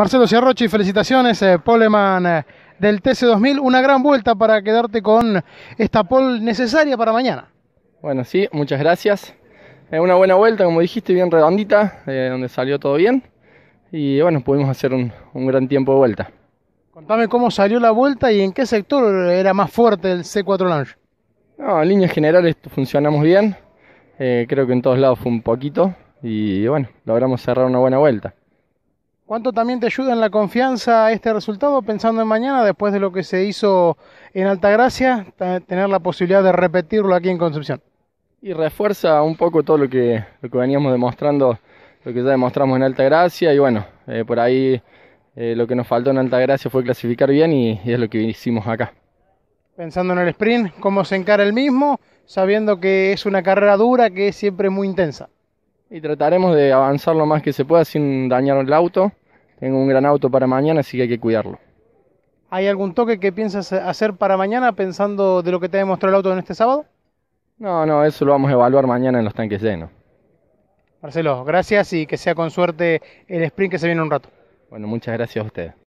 Marcelo Ciarrochi, felicitaciones, eh, Poleman eh, del TC2000, una gran vuelta para quedarte con esta pole necesaria para mañana. Bueno, sí, muchas gracias. Eh, una buena vuelta, como dijiste, bien redondita, donde salió todo bien. Y bueno, pudimos hacer un, gran tiempo de vuelta. Contame cómo salió la vuelta y en qué sector era más fuerte el C4 Launch. en líneas generales funcionamos bien. creo que en todos lados fue un poquito. Y bueno, logramos cerrar una buena vuelta. ¿Cuánto también te ayuda en la confianza este resultado pensando en mañana después de lo que se hizo en Altagracia, tener la posibilidad de repetirlo aquí en Concepción? Y refuerza un poco todo lo que, veníamos demostrando, lo que ya demostramos en Altagracia y bueno, eh, por ahí eh, lo que nos faltó en Altagracia fue clasificar bien y, y es lo que hicimos acá. Pensando en el sprint, cómo se encara el mismo, sabiendo que es una carrera dura que es siempre muy intensa. Y trataremos de avanzar lo más que se pueda sin dañar el auto en un gran auto para mañana, así que hay que cuidarlo. ¿Hay algún toque que piensas hacer para mañana pensando de lo que te demostrado el auto en este sábado? No, no, eso lo vamos a evaluar mañana en los tanques llenos. Marcelo, gracias y que sea con suerte el sprint que se viene un rato. Bueno, muchas gracias a ustedes.